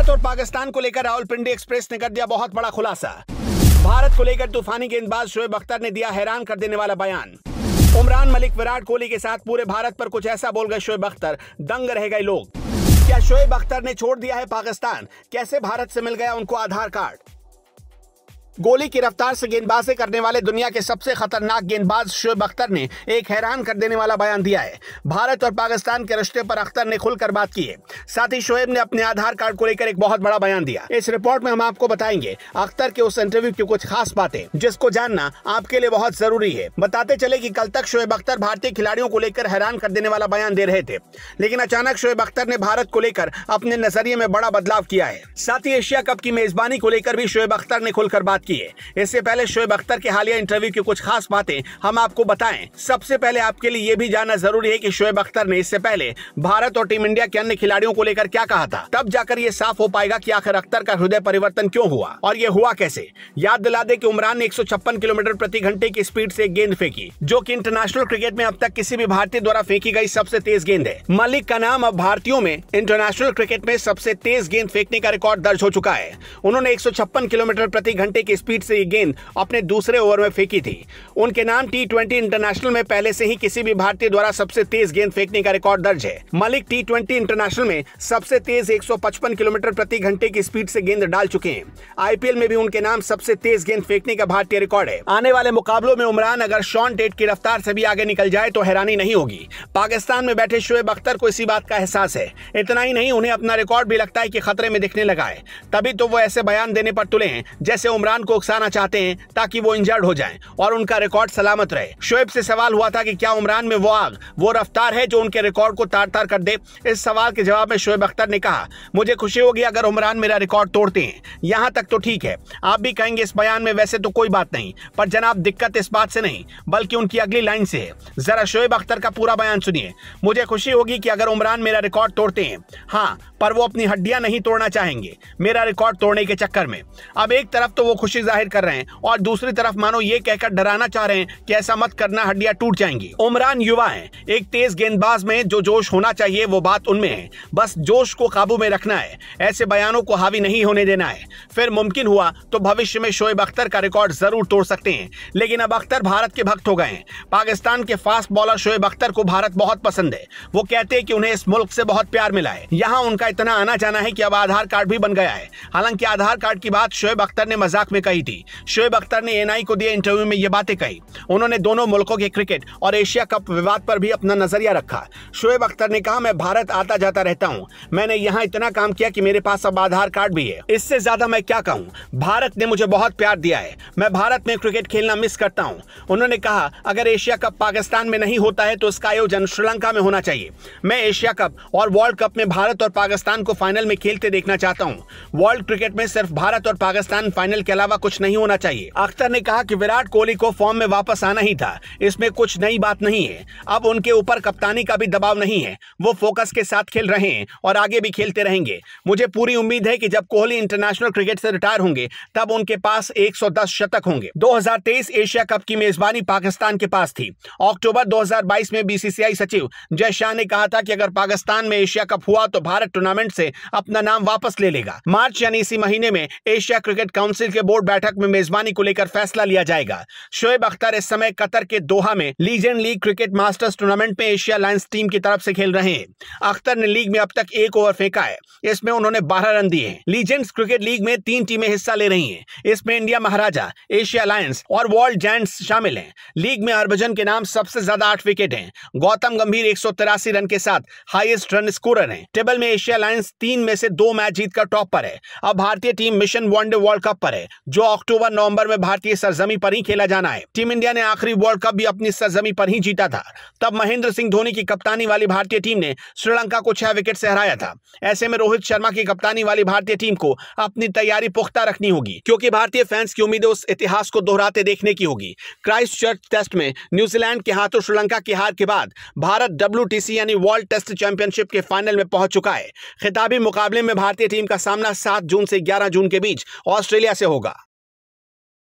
भारत और पाकिस्तान को लेकर राहुल पिंडी एक्सप्रेस ने कर दिया बहुत बड़ा खुलासा भारत को लेकर तूफानी गेंदबाज शोएब अख्तर ने दिया हैरान कर देने वाला बयान उमरान मलिक विराट कोहली के साथ पूरे भारत पर कुछ ऐसा बोल गए शोएब अख्तर दंग रह गए लोग क्या शोएब अख्तर ने छोड़ दिया है पाकिस्तान कैसे भारत से मिल गया उनको आधार कार्ड गोली की रफ्तार से गेंदबाजी करने वाले दुनिया के सबसे खतरनाक गेंदबाज शोएब अख्तर ने एक हैरान कर देने वाला बयान दिया है भारत और पाकिस्तान के रिश्ते पर अख्तर ने खुलकर बात की है साथ ही शोएब ने अपने आधार कार्ड को लेकर एक बहुत बड़ा बयान दिया इस रिपोर्ट में हम आपको बताएंगे अख्तर के उस इंटरव्यू की कुछ खास बातें जिसको जानना आपके लिए बहुत जरूरी है बताते चले की कल तक शोएब अख्तर भारतीय खिलाड़ियों को लेकर हैरान कर देने वाला बयान दे रहे थे लेकिन अचानक शोएब अख्तर ने भारत को लेकर अपने नजरिए में बड़ा बदलाव किया है साथ ही एशिया कप की मेजबानी को लेकर भी शोएब अख्तर ने खुलकर बात की किए इससे पहले शोएब अख्तर के हालिया इंटरव्यू की कुछ खास बातें हम आपको बताएं सबसे पहले आपके लिए ये भी जानना जरूरी है कि शोएब अख्तर ने इससे पहले भारत और टीम इंडिया के अन्य खिलाड़ियों को लेकर क्या कहा था तब जाकर ये साफ हो पाएगा की आखिर अख्तर का हृदय परिवर्तन क्यों हुआ और ये हुआ कैसे याद दिला दे की उमरान ने एक किलोमीटर प्रति घंटे की स्पीड ऐसी गेंद फेंकी जो की इंटरनेशनल क्रिकेट में अब तक किसी भी भारतीय द्वारा फेंकी गई सबसे तेज गेंद है मलिक का नाम अब भारतीयों में इंटरनेशनल क्रिकेट में सबसे तेज गेंद फेंकने का रिकॉर्ड दर्ज हो चुका है उन्होंने एक किलोमीटर प्रति घंटे की स्पीड से ये गेंद अपने दूसरे ओवर में फेंकी थी उनके नाम टी इंटरनेशनल में पहले से ही किसी भी भारतीय द्वारा सबसे तेज गेंद फेंकने का रिकॉर्ड दर्ज है मलिक टी इंटरनेशनल में सबसे तेज एक किलोमीटर प्रति घंटे की स्पीड से गेंद डाल चुके हैं आईपीएल में भी उनके नाम सबसे तेज गेंद फेंकने का भारतीय रिकॉर्ड है आने वाले मुकाबलों में उमरान अगर शॉन टेट की रफ्तार से भी आगे निकल जाए तो हैरानी नहीं होगी पाकिस्तान में बैठे शोएब अख्तर को इसी बात का एहसास है इतना ही नहीं उन्हें अपना रिकॉर्ड भी लगता है की खतरे में दिखने लगा है तभी तो वो ऐसे बयान देने पर तुले हैं जैसे उमरान पाकिस्तान को उकसाना चाहते हैं ताकि वो इंजर्ड हो जाएं और उनका रिकॉर्ड सलामत रहे शोएब से सवाल हुआ था कि क्या उमरान में वो आग वो रफ्तार है जो उनके रिकॉर्ड को तार तार कर दे इस सवाल के जवाब में शोएब अख्तर ने कहा मुझे खुशी होगी अगर उमरान मेरा रिकॉर्ड तोड़ते हैं यहाँ तक तो ठीक है आप भी कहेंगे इस बयान में वैसे तो कोई बात नहीं पर जनाब दिक्कत इस बात से नहीं बल्कि उनकी अगली लाइन से है जरा शोएब अख्तर का पूरा बयान सुनिए मुझे खुशी होगी कि अगर उमरान मेरा रिकॉर्ड तोड़ते हैं हाँ पर वो अपनी हड्डियां नहीं तोड़ना चाहेंगे मेरा रिकॉर्ड तोड़ने के चक्कर में अब एक तरफ तो वो खुशी खुशी जाहिर कर रहे हैं और दूसरी तरफ मानो ये कहकर डराना चाह रहे हैं कि ऐसा मत करना हड्डियां टूट जाएंगी उमरान युवा हैं एक तेज गेंदबाज में जो जोश होना चाहिए वो बात उनमें है बस जोश को काबू में रखना है ऐसे बयानों को हावी नहीं होने देना है फिर मुमकिन हुआ तो भविष्य में शोएब अख्तर का रिकॉर्ड जरूर तोड़ सकते हैं लेकिन अब अख्तर भारत के भक्त हो गए हैं पाकिस्तान के फास्ट बॉलर शोएब अख्तर को भारत बहुत पसंद है वो कहते हैं कि उन्हें इस मुल्क से बहुत प्यार मिला है यहाँ उनका इतना आना जाना है कि अब आधार कार्ड भी बन गया है हालांकि आधार कार्ड की बात शोएब अख्तर ने मजाक में में कही थी शोएब अख्तर ने एनआई को दिए इंटरव्यू में ये बातें कही उन्होंने दोनों मुल्कों के क्रिकेट और एशिया कप विवाद पर भी अपना नजरिया रखा शोएब अख्तर ने कहा मैं भारत आता जाता रहता हूँ मैंने यहाँ इतना काम किया की कि मेरे पास अब आधार कार्ड भी है इससे ज्यादा मैं क्या कहूँ भारत ने मुझे बहुत प्यार दिया है मैं भारत में क्रिकेट खेलना मिस करता हूँ उन्होंने कहा अगर एशिया कप पाकिस्तान में नहीं होता है तो इसका आयोजन श्रीलंका में होना चाहिए मैं एशिया कप और वर्ल्ड कप में भारत और पाकिस्तान को फाइनल में खेलते देखना चाहता हूँ वर्ल्ड क्रिकेट में सिर्फ भारत और पाकिस्तान फाइनल के अलावा अलावा कुछ नहीं होना चाहिए अख्तर ने कहा कि विराट कोहली को फॉर्म में वापस आना ही था इसमें कुछ नई बात नहीं है अब उनके ऊपर कप्तानी का भी दबाव नहीं है वो फोकस के साथ खेल रहे हैं और आगे भी खेलते रहेंगे मुझे पूरी उम्मीद है कि जब कोहली इंटरनेशनल क्रिकेट से रिटायर होंगे तब उनके पास 110 शतक होंगे 2023 एशिया कप की मेजबानी पाकिस्तान के पास थी अक्टूबर 2022 में बीसीसीआई सचिव जय शाह ने कहा था कि अगर पाकिस्तान में एशिया कप हुआ तो भारत टूर्नामेंट से अपना नाम वापस ले लेगा मार्च यानी इसी महीने में एशिया क्रिकेट काउंसिल के बोर्ड बोर्ड बैठक में मेजबानी को लेकर फैसला लिया जाएगा शोएब अख्तर इस समय कतर के दोहा में legend league cricket masters tournament में एशिया लाइन्स टीम की तरफ से खेल रहे हैं अख्तर ने लीग में अब तक एक ओवर फेंका है इसमें उन्होंने बारह रन दिए हैं लीजेंड्स क्रिकेट लीग में तीन टीमें हिस्सा ले रही है इसमें इंडिया महाराजा एशिया लाइन्स और वर्ल्ड जैंट्स शामिल है लीग में हरभजन के नाम सबसे ज्यादा आठ विकेट है गौतम गंभीर एक रन के साथ हाईएस्ट रन स्कोरर है टेबल में एशिया लाइन्स तीन में से दो मैच जीतकर टॉप पर है अब भारतीय team mission one day world cup पर है जो अक्टूबर नवंबर में भारतीय सरजमी पर ही खेला जाना है टीम इंडिया ने आखिरी वर्ल्ड कप भी अपनी सरजमी पर ही जीता था तब महेंद्र सिंह धोनी की कप्तानी वाली भारतीय टीम ने श्रीलंका को छह विकेट से हराया था ऐसे में रोहित शर्मा की कप्तानी वाली भारतीय टीम को अपनी तैयारी पुख्ता रखनी होगी क्योंकि भारतीय फैंस की उम्मीदें उस इतिहास को दोहराते देखने की होगी क्राइस्ट चर्च टेस्ट में न्यूजीलैंड के हाथों श्रीलंका की हार के बाद भारत डब्ल्यू यानी वर्ल्ड टेस्ट चैंपियनशिप के फाइनल में पहुंच चुका है खिताबी मुकाबले में भारतीय टीम का सामना सात जून से ग्यारह जून के बीच ऑस्ट्रेलिया से होगा